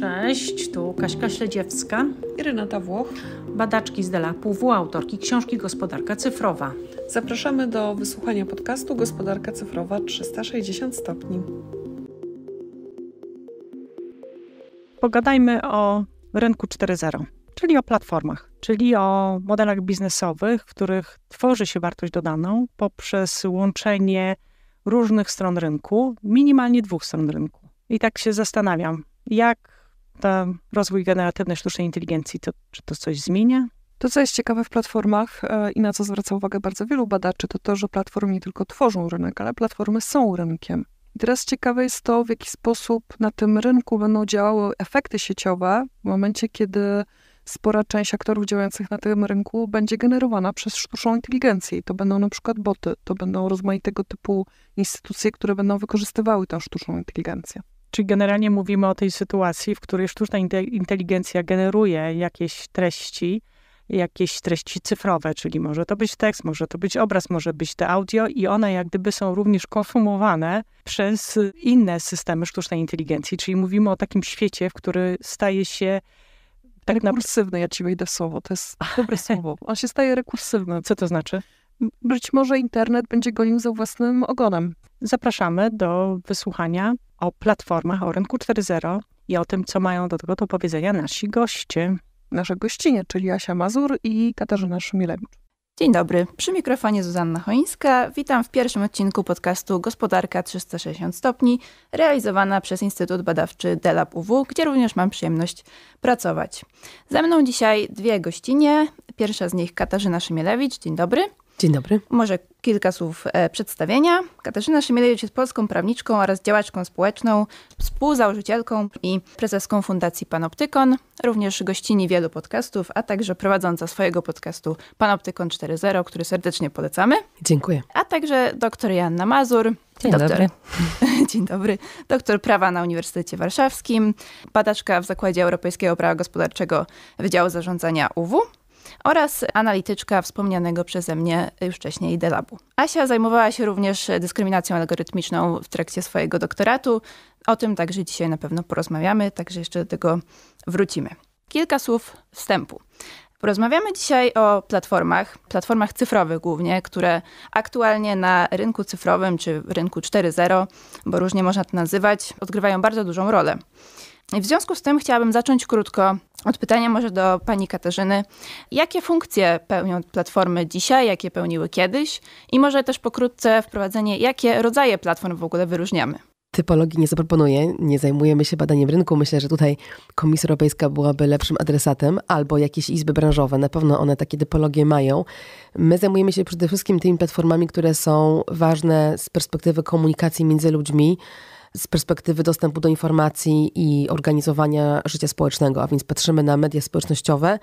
Cześć, tu Kaśka Śledziewska i Renata Włoch, badaczki z Dela PW, autorki książki Gospodarka Cyfrowa. Zapraszamy do wysłuchania podcastu Gospodarka Cyfrowa 360 stopni. Pogadajmy o rynku 4.0, czyli o platformach, czyli o modelach biznesowych, w których tworzy się wartość dodaną poprzez łączenie różnych stron rynku, minimalnie dwóch stron rynku. I tak się zastanawiam, jak ta rozwój generatywny sztucznej inteligencji, to czy to coś zmienia? To, co jest ciekawe w platformach e, i na co zwraca uwagę bardzo wielu badaczy, to to, że platformy nie tylko tworzą rynek, ale platformy są rynkiem. I teraz ciekawe jest to, w jaki sposób na tym rynku będą działały efekty sieciowe w momencie, kiedy spora część aktorów działających na tym rynku będzie generowana przez sztuczną inteligencję. I to będą na przykład boty, to będą rozmaitego typu instytucje, które będą wykorzystywały tę sztuczną inteligencję. Czyli znaczy, generalnie mówimy o tej sytuacji, w której sztuczna inteligencja generuje jakieś treści, jakieś treści cyfrowe, czyli może to być tekst, może to być obraz, może być to audio i one jak gdyby są również konsumowane przez inne systemy sztucznej inteligencji, czyli mówimy o takim świecie, w który staje się tak rekursywny, na... ja ci wejdę w słowo, to jest dobre słowo. On się staje rekursywny. Co to znaczy? być może internet będzie gonił za własnym ogonem. Zapraszamy do wysłuchania o platformach o rynku 4.0 i o tym, co mają do tego do powiedzenia nasi goście. Nasze gościnie, czyli Asia Mazur i Katarzyna Szumilewicz. Dzień dobry, przy mikrofonie Zuzanna Choińska. Witam w pierwszym odcinku podcastu Gospodarka 360 stopni, realizowana przez Instytut Badawczy DELAB UW, gdzie również mam przyjemność pracować. Ze mną dzisiaj dwie gościnie. Pierwsza z nich Katarzyna Szymielewicz. Dzień dobry. Dzień dobry. Może kilka słów e, przedstawienia. Katarzyna Szymielewicz jest polską prawniczką oraz działaczką społeczną, współzałożycielką i prezeską Fundacji Panoptykon, również gościni wielu podcastów, a także prowadząca swojego podcastu Panoptykon 4.0, który serdecznie polecamy. Dziękuję. A także doktor Janna Mazur, Dzień doktor. dobry. Dzień dobry. Doktor prawa na Uniwersytecie Warszawskim, badaczka w Zakładzie Europejskiego Prawa Gospodarczego Wydziału Zarządzania UW oraz analityczka wspomnianego przeze mnie już wcześniej Delabu. Asia zajmowała się również dyskryminacją algorytmiczną w trakcie swojego doktoratu. O tym także dzisiaj na pewno porozmawiamy, także jeszcze do tego wrócimy. Kilka słów wstępu. Porozmawiamy dzisiaj o platformach, platformach cyfrowych głównie, które aktualnie na rynku cyfrowym czy rynku 4.0, bo różnie można to nazywać, odgrywają bardzo dużą rolę w związku z tym chciałabym zacząć krótko od pytania może do pani Katarzyny. Jakie funkcje pełnią platformy dzisiaj, jakie pełniły kiedyś? I może też pokrótce wprowadzenie, jakie rodzaje platform w ogóle wyróżniamy? Typologii nie zaproponuję, nie zajmujemy się badaniem rynku. Myślę, że tutaj Komisja Europejska byłaby lepszym adresatem, albo jakieś izby branżowe, na pewno one takie typologie mają. My zajmujemy się przede wszystkim tymi platformami, które są ważne z perspektywy komunikacji między ludźmi, z perspektywy dostępu do informacji i organizowania życia społecznego, a więc patrzymy na media społecznościowe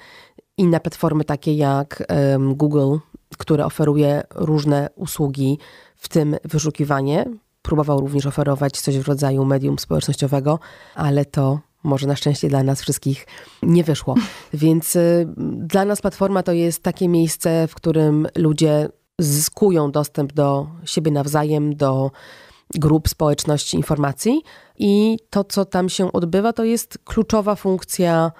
i na platformy takie jak Google, które oferuje różne usługi, w tym wyszukiwanie. Próbował również oferować coś w rodzaju medium społecznościowego, ale to może na szczęście dla nas wszystkich nie wyszło. Więc y, dla nas platforma to jest takie miejsce, w którym ludzie zyskują dostęp do siebie nawzajem, do grup, społeczności, informacji. I to, co tam się odbywa, to jest kluczowa funkcja,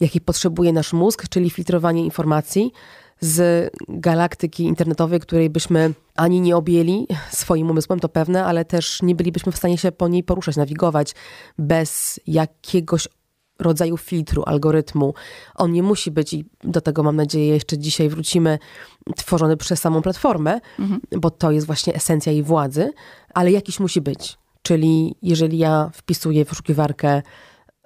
jakiej potrzebuje nasz mózg, czyli filtrowanie informacji z galaktyki internetowej, której byśmy ani nie objęli swoim umysłem, to pewne, ale też nie bylibyśmy w stanie się po niej poruszać, nawigować bez jakiegoś rodzaju filtru, algorytmu. On nie musi być, i do tego mam nadzieję jeszcze dzisiaj wrócimy, tworzony przez samą platformę, mhm. bo to jest właśnie esencja jej władzy, ale jakiś musi być. Czyli jeżeli ja wpisuję w szukiwarkę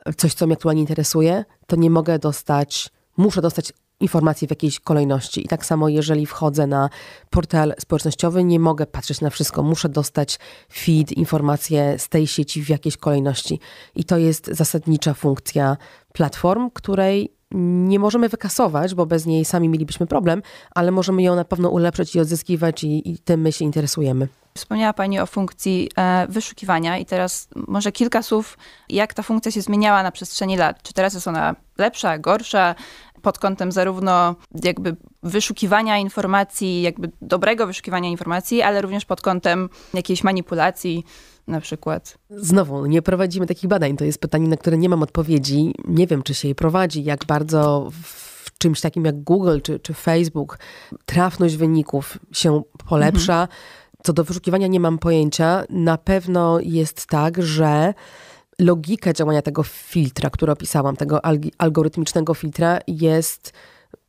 e, coś, co mnie aktualnie interesuje, to nie mogę dostać, muszę dostać informacji w jakiejś kolejności. I tak samo, jeżeli wchodzę na portal społecznościowy, nie mogę patrzeć na wszystko. Muszę dostać feed, informacje z tej sieci w jakiejś kolejności. I to jest zasadnicza funkcja platform, której nie możemy wykasować, bo bez niej sami mielibyśmy problem, ale możemy ją na pewno ulepszyć i odzyskiwać i, i tym my się interesujemy. Wspomniała Pani o funkcji e, wyszukiwania i teraz może kilka słów, jak ta funkcja się zmieniała na przestrzeni lat. Czy teraz jest ona lepsza, gorsza, pod kątem zarówno jakby wyszukiwania informacji, jakby dobrego wyszukiwania informacji, ale również pod kątem jakiejś manipulacji na przykład? Znowu, nie prowadzimy takich badań. To jest pytanie, na które nie mam odpowiedzi. Nie wiem, czy się je prowadzi, jak bardzo w czymś takim jak Google czy, czy Facebook trafność wyników się polepsza. Mhm. Co do wyszukiwania nie mam pojęcia. Na pewno jest tak, że logika działania tego filtra, który opisałam, tego algorytmicznego filtra, jest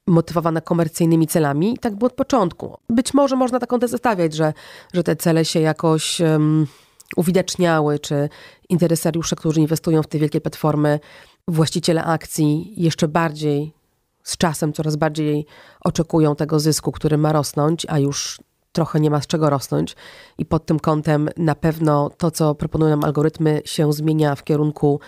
motywowana komercyjnymi celami. Tak było od początku. Być może można taką tezę stawiać, że, że te cele się jakoś. Um, uwidaczniały, czy interesariusze, którzy inwestują w te wielkie platformy, właściciele akcji jeszcze bardziej z czasem coraz bardziej oczekują tego zysku, który ma rosnąć, a już trochę nie ma z czego rosnąć. I pod tym kątem na pewno to, co proponują nam algorytmy, się zmienia w kierunku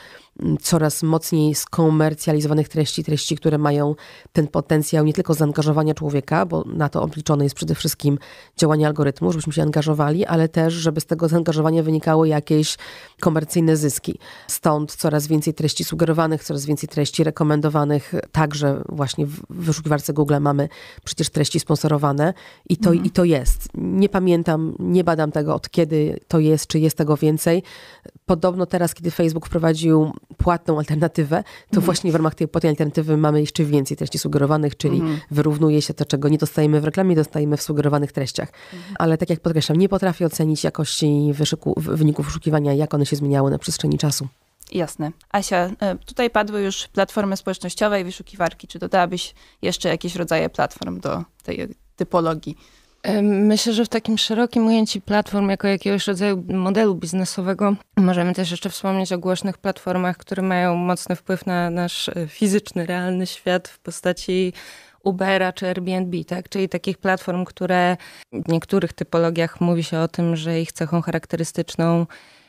coraz mocniej skomercjalizowanych treści, treści, które mają ten potencjał nie tylko zaangażowania człowieka, bo na to obliczone jest przede wszystkim działanie algorytmu, żebyśmy się angażowali, ale też, żeby z tego zaangażowania wynikały jakieś komercyjne zyski. Stąd coraz więcej treści sugerowanych, coraz więcej treści rekomendowanych, także właśnie w wyszukiwarce Google mamy przecież treści sponsorowane i to, mhm. i to jest. Nie pamiętam, nie badam tego od kiedy to jest, czy jest tego więcej. Podobno teraz, kiedy Facebook wprowadził płatną alternatywę, to mhm. właśnie w ramach tej płatnej alternatywy mamy jeszcze więcej treści sugerowanych, czyli mhm. wyrównuje się to, czego nie dostajemy w reklamie, dostajemy w sugerowanych treściach. Mhm. Ale tak jak podkreślam, nie potrafię ocenić jakości wyszuku, wyników wyszukiwania, jak one się zmieniały na przestrzeni czasu. Jasne. Asia, e, tutaj padły już platformy społecznościowe i wyszukiwarki. Czy dodałabyś jeszcze jakieś rodzaje platform do tej typologii? Myślę, że w takim szerokim ujęciu platform jako jakiegoś rodzaju modelu biznesowego możemy też jeszcze wspomnieć o głośnych platformach, które mają mocny wpływ na nasz e, fizyczny, realny świat w postaci Ubera czy Airbnb, tak? czyli takich platform, które w niektórych typologiach mówi się o tym, że ich cechą charakterystyczną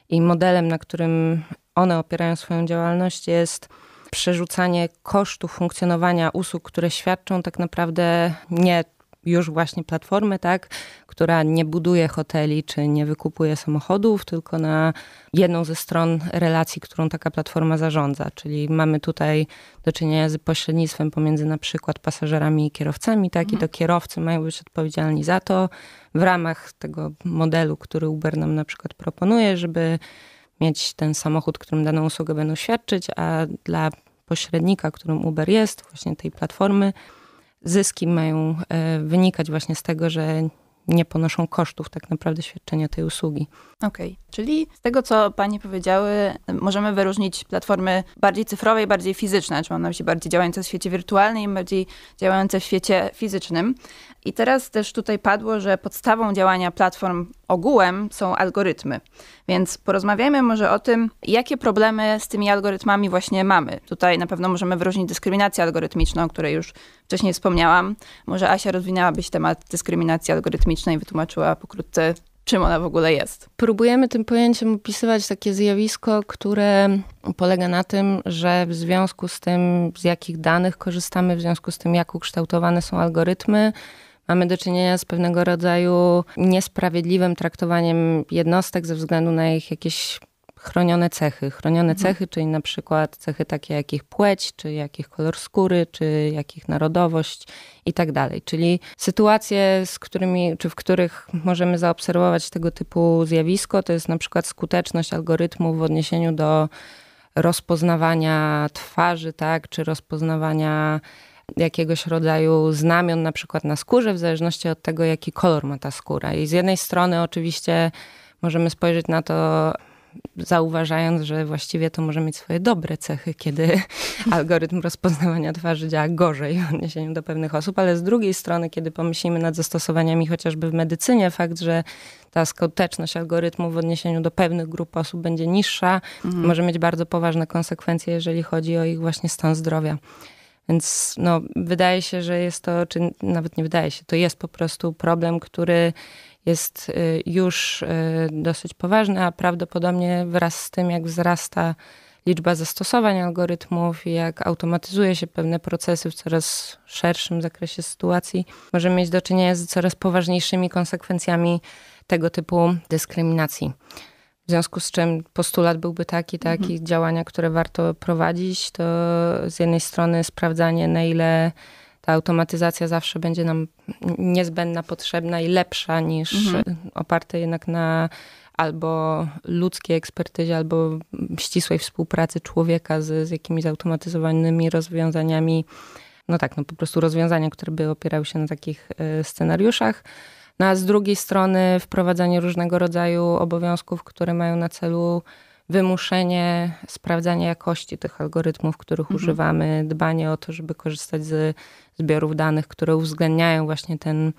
i modelem, na którym one opierają swoją działalność, jest przerzucanie kosztów funkcjonowania usług, które świadczą tak naprawdę nie już właśnie platformę, tak, która nie buduje hoteli czy nie wykupuje samochodów, tylko na jedną ze stron relacji, którą taka platforma zarządza. Czyli mamy tutaj do czynienia z pośrednictwem pomiędzy na przykład pasażerami i kierowcami, tak, i mhm. to kierowcy mają być odpowiedzialni za to w ramach tego modelu, który Uber nam na przykład proponuje, żeby mieć ten samochód, którym daną usługę będą świadczyć, a dla pośrednika, którym Uber jest, właśnie tej platformy, zyski mają e, wynikać właśnie z tego, że nie ponoszą kosztów tak naprawdę świadczenia tej usługi. Okej, okay. czyli z tego, co Pani powiedziały, możemy wyróżnić platformy bardziej cyfrowe i bardziej fizyczne, czy mam na myśli bardziej działające w świecie wirtualnym i bardziej działające w świecie fizycznym. I teraz też tutaj padło, że podstawą działania platform ogółem są algorytmy. Więc porozmawiajmy może o tym, jakie problemy z tymi algorytmami właśnie mamy. Tutaj na pewno możemy wyróżnić dyskryminację algorytmiczną, o której już wcześniej wspomniałam. Może Asia rozwinęłabyś temat dyskryminacji algorytmicznej kosmiczna i wytłumaczyła pokrótce, czym ona w ogóle jest. Próbujemy tym pojęciem opisywać takie zjawisko, które polega na tym, że w związku z tym, z jakich danych korzystamy, w związku z tym, jak ukształtowane są algorytmy, mamy do czynienia z pewnego rodzaju niesprawiedliwym traktowaniem jednostek ze względu na ich jakieś chronione cechy. Chronione mhm. cechy, czyli na przykład cechy takie jak ich płeć, czy jakich kolor skóry, czy jakich narodowość i tak dalej. Czyli sytuacje, z którymi, czy w których możemy zaobserwować tego typu zjawisko, to jest na przykład skuteczność algorytmu w odniesieniu do rozpoznawania twarzy, tak, czy rozpoznawania jakiegoś rodzaju znamion, na przykład na skórze, w zależności od tego, jaki kolor ma ta skóra. I z jednej strony oczywiście możemy spojrzeć na to zauważając, że właściwie to może mieć swoje dobre cechy, kiedy algorytm rozpoznawania twarzy działa gorzej w odniesieniu do pewnych osób, ale z drugiej strony, kiedy pomyślimy nad zastosowaniami chociażby w medycynie, fakt, że ta skuteczność algorytmu w odniesieniu do pewnych grup osób będzie niższa, mhm. może mieć bardzo poważne konsekwencje, jeżeli chodzi o ich właśnie stan zdrowia. Więc no, wydaje się, że jest to, czy nawet nie wydaje się, to jest po prostu problem, który jest y, już y, dosyć poważny, a prawdopodobnie wraz z tym, jak wzrasta liczba zastosowań algorytmów i jak automatyzuje się pewne procesy w coraz szerszym zakresie sytuacji, możemy mieć do czynienia z coraz poważniejszymi konsekwencjami tego typu dyskryminacji. W związku z czym postulat byłby taki, takich mhm. działania, które warto prowadzić, to z jednej strony sprawdzanie, na ile ta automatyzacja zawsze będzie nam niezbędna, potrzebna i lepsza niż mhm. oparte jednak na albo ludzkiej ekspertyzie, albo ścisłej współpracy człowieka z, z jakimiś automatyzowanymi rozwiązaniami. No tak, no po prostu rozwiązania, które by opierały się na takich e, scenariuszach. No a z drugiej strony wprowadzanie różnego rodzaju obowiązków, które mają na celu wymuszenie sprawdzania jakości tych algorytmów, których mhm. używamy, dbanie o to, żeby korzystać z zbiorów danych, które uwzględniają właśnie ten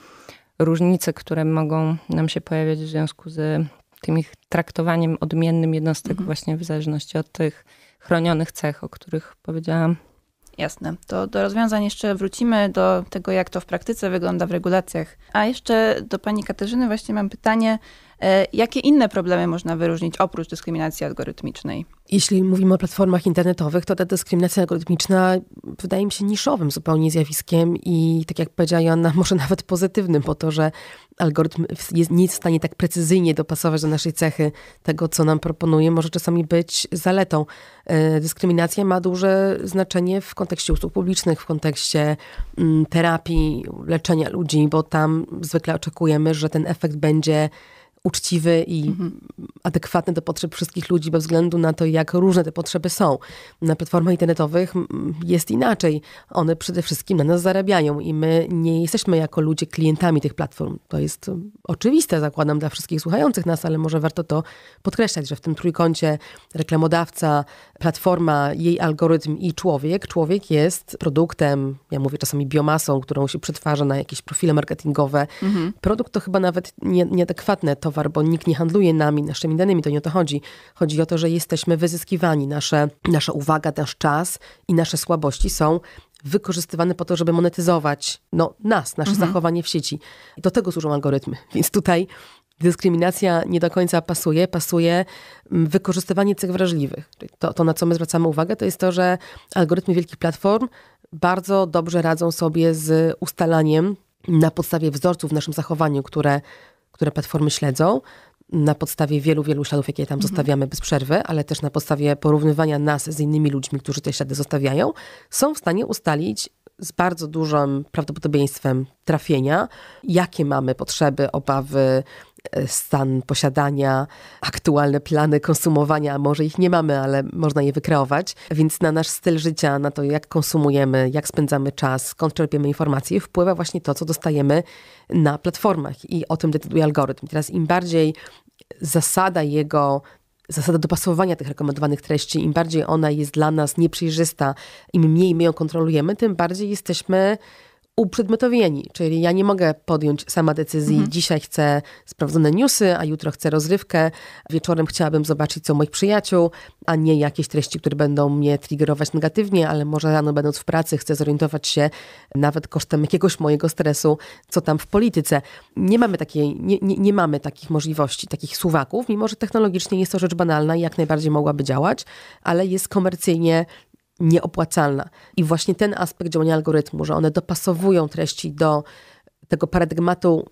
różnice, które mogą nam się pojawiać w związku z tym ich traktowaniem odmiennym jednostek mhm. właśnie w zależności od tych chronionych cech, o których powiedziałam. Jasne. To do rozwiązań jeszcze wrócimy, do tego, jak to w praktyce wygląda w regulacjach. A jeszcze do pani Katarzyny właśnie mam pytanie E, jakie inne problemy można wyróżnić oprócz dyskryminacji algorytmicznej? Jeśli mówimy o platformach internetowych, to ta dyskryminacja algorytmiczna wydaje mi się niszowym zupełnie zjawiskiem i tak jak powiedziała Joanna, może nawet pozytywnym, po to, że algorytm jest, nie jest w stanie tak precyzyjnie dopasować do naszej cechy tego, co nam proponuje, może czasami być zaletą. E, dyskryminacja ma duże znaczenie w kontekście usług publicznych, w kontekście mm, terapii, leczenia ludzi, bo tam zwykle oczekujemy, że ten efekt będzie uczciwy i mhm. adekwatny do potrzeb wszystkich ludzi, bez względu na to, jak różne te potrzeby są. Na platformach internetowych mm, jest inaczej. One przede wszystkim na nas zarabiają i my nie jesteśmy jako ludzie klientami tych platform. To jest mm, oczywiste, zakładam, dla wszystkich słuchających nas, ale może warto to podkreślać, że w tym trójkącie reklamodawca, platforma, jej algorytm i człowiek, człowiek jest produktem, ja mówię czasami biomasą, którą się przetwarza na jakieś profile marketingowe. Mhm. Produkt to chyba nawet nie, nieadekwatne. To towar, bo nikt nie handluje nami, naszymi danymi, to nie o to chodzi. Chodzi o to, że jesteśmy wyzyskiwani. Nasze, nasza uwaga, nasz czas i nasze słabości są wykorzystywane po to, żeby monetyzować no, nas, nasze mhm. zachowanie w sieci. Do tego służą algorytmy. Więc tutaj dyskryminacja nie do końca pasuje. Pasuje mm, wykorzystywanie cech wrażliwych. To, to, na co my zwracamy uwagę, to jest to, że algorytmy wielkich platform bardzo dobrze radzą sobie z ustalaniem na podstawie wzorców w naszym zachowaniu, które które platformy śledzą, na podstawie wielu, wielu śladów, jakie tam mhm. zostawiamy bez przerwy, ale też na podstawie porównywania nas z innymi ludźmi, którzy te ślady zostawiają, są w stanie ustalić z bardzo dużym prawdopodobieństwem trafienia, jakie mamy potrzeby, obawy, stan posiadania, aktualne plany konsumowania. Może ich nie mamy, ale można je wykreować. Więc na nasz styl życia, na to jak konsumujemy, jak spędzamy czas, skąd czerpiemy informacje, wpływa właśnie to, co dostajemy na platformach. I o tym decyduje algorytm. teraz im bardziej zasada jego zasada dopasowania tych rekomendowanych treści, im bardziej ona jest dla nas nieprzejrzysta, im mniej my ją kontrolujemy, tym bardziej jesteśmy uprzedmiotowieni, czyli ja nie mogę podjąć sama decyzji, mhm. dzisiaj chcę sprawdzone newsy, a jutro chcę rozrywkę, wieczorem chciałabym zobaczyć co moich przyjaciół, a nie jakieś treści, które będą mnie triggerować negatywnie, ale może rano będąc w pracy chcę zorientować się nawet kosztem jakiegoś mojego stresu, co tam w polityce. Nie mamy takiej, nie, nie, nie mamy takich możliwości, takich suwaków, mimo że technologicznie jest to rzecz banalna i jak najbardziej mogłaby działać, ale jest komercyjnie nieopłacalna. I właśnie ten aspekt działania algorytmu, że one dopasowują treści do tego paradygmatu,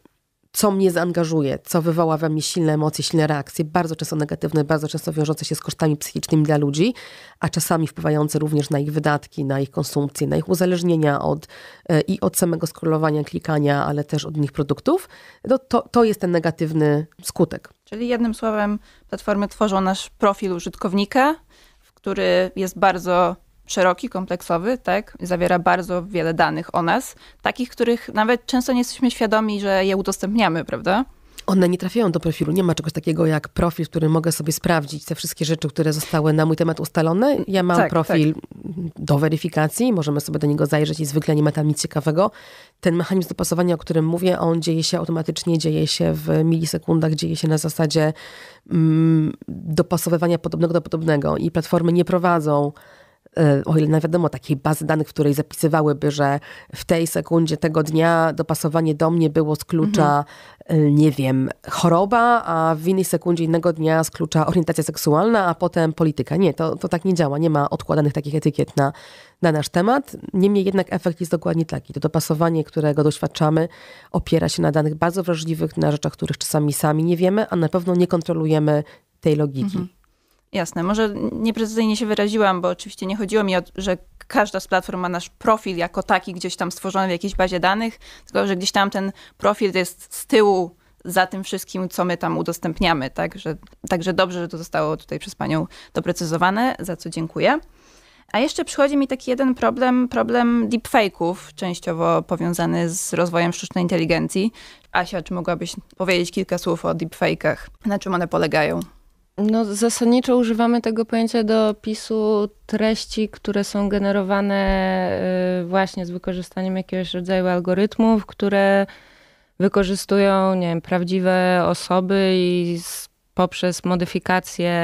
co mnie zaangażuje, co wywoła we mnie silne emocje, silne reakcje, bardzo często negatywne, bardzo często wiążące się z kosztami psychicznymi dla ludzi, a czasami wpływające również na ich wydatki, na ich konsumpcję, na ich uzależnienia od, e, i od samego skrolowania, klikania, ale też od innych produktów, to, no to, to jest ten negatywny skutek. Czyli jednym słowem, platformy tworzą nasz profil użytkownika, który jest bardzo szeroki, kompleksowy, tak? Zawiera bardzo wiele danych o nas, takich, których nawet często nie jesteśmy świadomi, że je udostępniamy, prawda? One nie trafiają do profilu. Nie ma czegoś takiego jak profil, w którym mogę sobie sprawdzić te wszystkie rzeczy, które zostały na mój temat ustalone. Ja mam tak, tak. profil tak. do weryfikacji, możemy sobie do niego zajrzeć i zwykle nie ma tam nic ciekawego. Ten mechanizm dopasowania, o którym mówię, on dzieje się automatycznie, dzieje się w milisekundach, dzieje się na zasadzie mm, dopasowywania podobnego do podobnego i platformy nie prowadzą E, o ile na wiadomo, takiej bazy danych, w której zapisywałyby, że w tej sekundzie tego dnia dopasowanie do mnie było z klucza, mhm. E, nie wiem, choroba, a w innej sekundzie innego dnia z klucza orientacja seksualna, a potem polityka. Nie, to, to tak nie działa. Nie ma odkładanych takich etykiet na, na nasz temat. Niemniej jednak efekt jest dokładnie taki. To dopasowanie, którego doświadczamy, opiera się na danych bardzo wrażliwych, na rzeczach, których czasami sami nie wiemy, a na pewno nie kontrolujemy tej logiki. Mhm. Jasne, może nieprecyzyjnie się wyraziłam, bo oczywiście nie chodziło mi o to, że każda z platform ma nasz profil jako taki gdzieś tam stworzony w jakiejś bazie danych, tylko że gdzieś tam ten profil jest z tyłu za tym wszystkim, co my tam udostępniamy. Także, także dobrze, że to zostało tutaj przez Panią doprecyzowane, za co dziękuję. A jeszcze przychodzi mi taki jeden problem, problem deepfake'ów, częściowo powiązany z rozwojem sztucznej inteligencji. Asia, czy mogłabyś powiedzieć kilka słów o deepfake'ach? Na czym one polegają? No, zasadniczo używamy tego pojęcia do opisu treści, które są generowane y, właśnie z wykorzystaniem jakiegoś rodzaju algorytmów, które wykorzystują, nie wiem, prawdziwe osoby i poprzez modyfikacje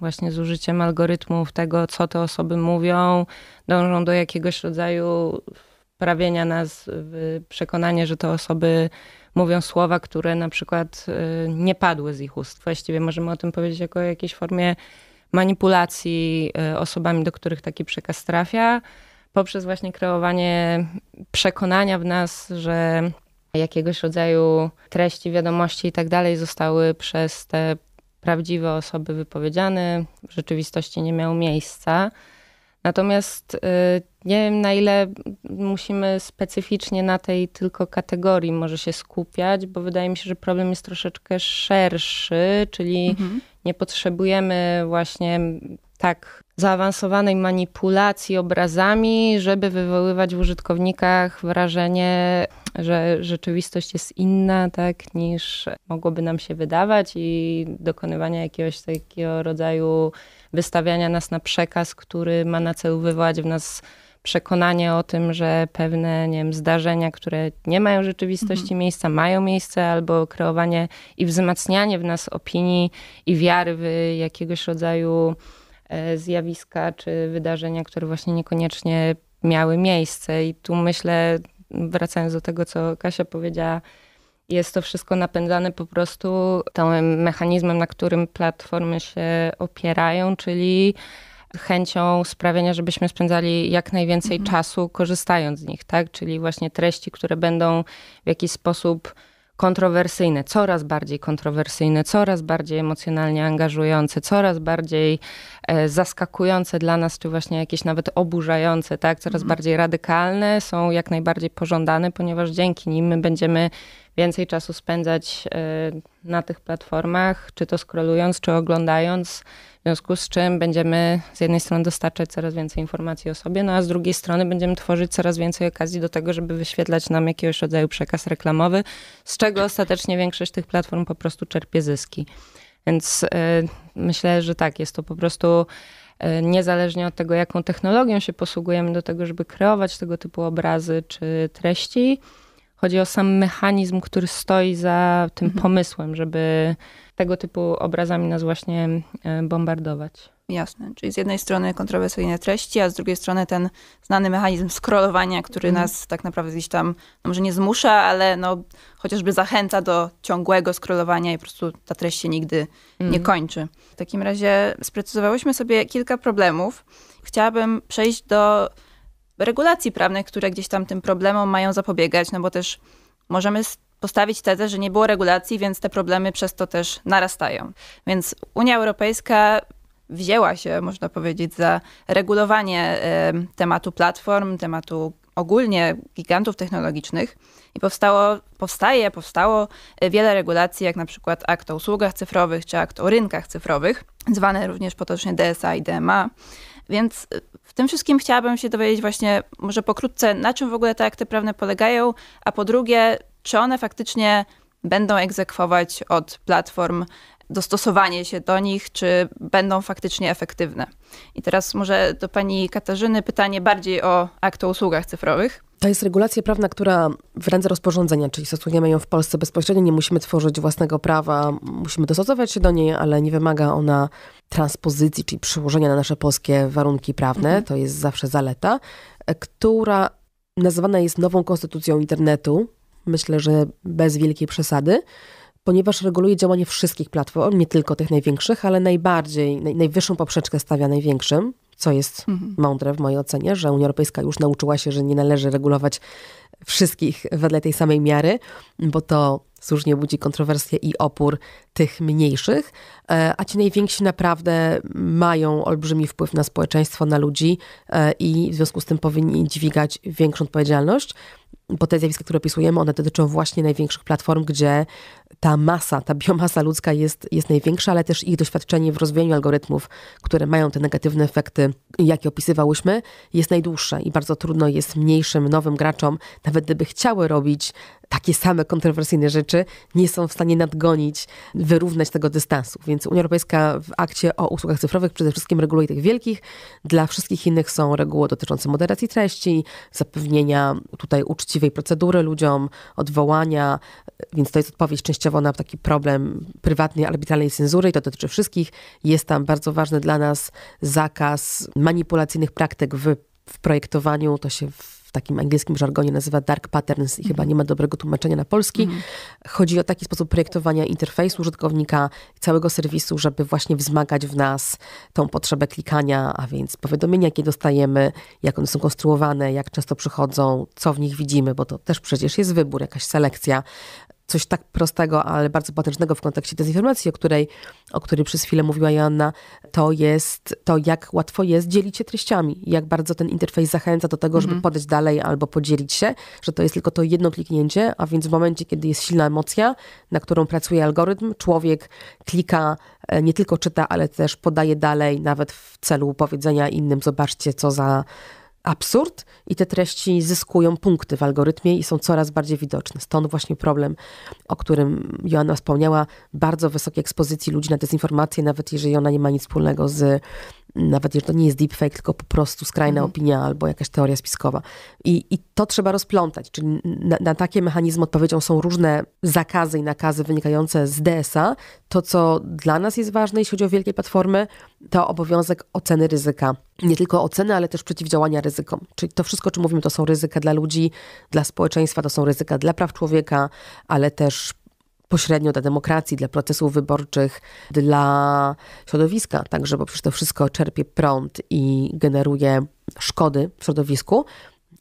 właśnie z użyciem algorytmów tego, co te osoby mówią, dążą do jakiegoś rodzaju wprawienia nas w przekonanie, że te osoby mówią słowa, które na przykład y, nie padły z ich ust. Właściwie możemy o tym powiedzieć jako o jakiejś formie manipulacji y, osobami, do których taki przekaz trafia, poprzez właśnie kreowanie przekonania w nas, że jakiegoś rodzaju treści, wiadomości i tak dalej zostały przez te prawdziwe osoby wypowiedziane, w rzeczywistości nie miały miejsca. Natomiast y, nie wiem, na ile musimy specyficznie na tej tylko kategorii może się skupiać, bo wydaje mi się, że problem jest troszeczkę szerszy, czyli mhm. nie potrzebujemy właśnie tak zaawansowanej manipulacji obrazami, żeby wywoływać w użytkownikach wrażenie, że rzeczywistość jest inna, tak, niż mogłoby nam się wydawać i dokonywania jakiegoś takiego rodzaju wystawiania nas na przekaz, który ma na celu wywołać w nas przekonanie o tym, że pewne nie wiem, zdarzenia, które nie mają rzeczywistości mhm. miejsca, mają miejsce, albo kreowanie i wzmacnianie w nas opinii i wiary w jakiegoś rodzaju e, zjawiska czy wydarzenia, które właśnie niekoniecznie miały miejsce. I tu myślę, wracając do tego, co Kasia powiedziała, jest to wszystko napędzane po prostu tym mechanizmem, na którym platformy się opierają, czyli chęcią sprawienia, żebyśmy spędzali jak najwięcej mhm. czasu korzystając z nich, tak? Czyli właśnie treści, które będą w jakiś sposób kontrowersyjne, coraz bardziej kontrowersyjne, coraz bardziej emocjonalnie angażujące, coraz bardziej e, zaskakujące dla nas, czy właśnie jakieś nawet oburzające, tak? Coraz mhm. bardziej radykalne są jak najbardziej pożądane, ponieważ dzięki nim my będziemy więcej czasu spędzać e, na tych platformach, czy to scrollując, czy oglądając, w związku z czym będziemy z jednej strony dostarczać coraz więcej informacji o sobie, no a z drugiej strony będziemy tworzyć coraz więcej okazji do tego, żeby wyświetlać nam jakiegoś rodzaju przekaz reklamowy, z czego ostatecznie większość tych platform po prostu czerpie zyski. Więc e, myślę, że tak, jest to po prostu e, niezależnie od tego, jaką technologią się posługujemy do tego, żeby kreować tego typu obrazy czy treści, Chodzi o sam mechanizm, który stoi za tym mhm. pomysłem, żeby tego typu obrazami nas właśnie e, bombardować. Jasne, czyli z jednej strony kontrowersyjne treści, a z drugiej strony ten znany mechanizm scrollowania, który mhm. nas tak naprawdę gdzieś tam, no może nie zmusza, ale no chociażby zachęca do ciągłego scrollowania i po prostu ta treść się nigdy nie mhm. kończy. W takim razie sprecyzowałyśmy sobie kilka problemów. Chciałabym przejść do regulacji prawnych, które gdzieś tam tym problemom mają zapobiegać, no bo też możemy postawić tezę, że nie było regulacji, więc te problemy przez to też narastają. Więc Unia Europejska wzięła się, można powiedzieć, za regulowanie y, tematu platform, tematu ogólnie gigantów technologicznych i powstało, powstaje, powstało e, wiele regulacji, jak na przykład akt o usługach cyfrowych czy akt o rynkach cyfrowych, zwane również potocznie DSA i DMA. Więc e, w tym wszystkim chciałabym się dowiedzieć właśnie może pokrótce, na czym w ogóle te akty prawne polegają, a po drugie, czy one faktycznie będą egzekwować od platform dostosowanie się do nich, czy będą faktycznie efektywne. I teraz może do pani Katarzyny pytanie bardziej o akt o usługach cyfrowych. To jest regulacja prawna, która w ręce rozporządzenia, czyli stosujemy ją w Polsce bezpośrednio, nie musimy tworzyć własnego prawa, musimy dostosować się do niej, ale nie wymaga ona transpozycji, czyli przyłożenia na nasze polskie warunki prawne, mhm. to jest zawsze zaleta, e, która nazywana jest nową konstytucją internetu, myślę, że bez wielkiej przesady ponieważ reguluje działanie wszystkich platform, nie tylko tych największych, ale najbardziej, naj, najwyższą poprzeczkę stawia największym, co jest mhm. mądre w mojej ocenie, że Unia Europejska już nauczyła się, że nie należy regulować wszystkich wedle tej samej miary, bo to słusznie budzi kontrowersje i opór tych mniejszych, e, a ci najwięksi naprawdę mają olbrzymi wpływ na społeczeństwo, na ludzi e, i w związku z tym powinni dźwigać większą odpowiedzialność, bo te zjawiska, które opisujemy, one dotyczą właśnie największych platform, gdzie ta masa, ta biomasa ludzka jest, jest największa, ale też ich doświadczenie w rozwijaniu algorytmów, które mają te negatywne efekty, jakie opisywałyśmy, jest najdłuższe i bardzo trudno jest mniejszym, nowym graczom, nawet gdyby chciały robić takie same kontrowersyjne rzeczy nie są w stanie nadgonić, wyrównać tego dystansu. Więc Unia Europejska w akcie o usługach cyfrowych przede wszystkim reguluje tych wielkich. Dla wszystkich innych są reguły dotyczące moderacji treści, zapewnienia tutaj uczciwej procedury ludziom, odwołania, więc to jest odpowiedź częściowo na taki problem prywatnej, arbitralnej cenzury i to dotyczy wszystkich. Jest tam bardzo ważny dla nas zakaz manipulacyjnych praktyk w, w projektowaniu, to się w takim angielskim żargonie nazywa dark patterns i mhm. chyba nie ma dobrego tłumaczenia na polski. Mhm. Chodzi o taki sposób projektowania interfejsu użytkownika, całego serwisu, żeby właśnie wzmagać w nas tą potrzebę klikania, a więc powiadomienia, jakie dostajemy, jak one są konstruowane, jak często przychodzą, co w nich widzimy, bo to też przecież jest wybór, jakaś selekcja coś tak prostego, ale bardzo potężnego w kontekście dezinformacji, o której, o której przez chwilę mówiła Joanna, to jest to, jak łatwo jest dzielić się treściami, jak bardzo ten interfejs zachęca do tego, żeby mhm. podejść dalej albo podzielić się, że to jest tylko to jedno kliknięcie, a więc w momencie, kiedy jest silna emocja, na którą pracuje algorytm, człowiek klika, e, nie tylko czyta, ale też podaje dalej, nawet w celu powiedzenia innym, zobaczcie, co za absurd i te treści zyskują punkty w algorytmie i są coraz bardziej widoczne. Stąd właśnie problem, o którym Joanna wspomniała, bardzo wysokiej ekspozycji ludzi na dezinformację, nawet jeżeli ona nie ma nic wspólnego z nawet jeżeli to nie jest deepfake, tylko po prostu skrajna mhm. opinia albo jakaś teoria spiskowa. I, i to trzeba rozplątać, czyli na, na takie mechanizmy odpowiedzią są różne zakazy i nakazy wynikające z DSA. To, co dla nas jest ważne, jeśli chodzi o wielkie platformy, to obowiązek oceny ryzyka. Nie tylko oceny, ale też przeciwdziałania ryzykom. Czyli to wszystko, o czym mówimy, to są ryzyka dla ludzi, dla społeczeństwa, to są ryzyka dla praw człowieka, ale też pośrednio dla demokracji, dla procesów wyborczych, dla środowiska, także bo przecież to wszystko czerpie prąd i generuje szkody w środowisku.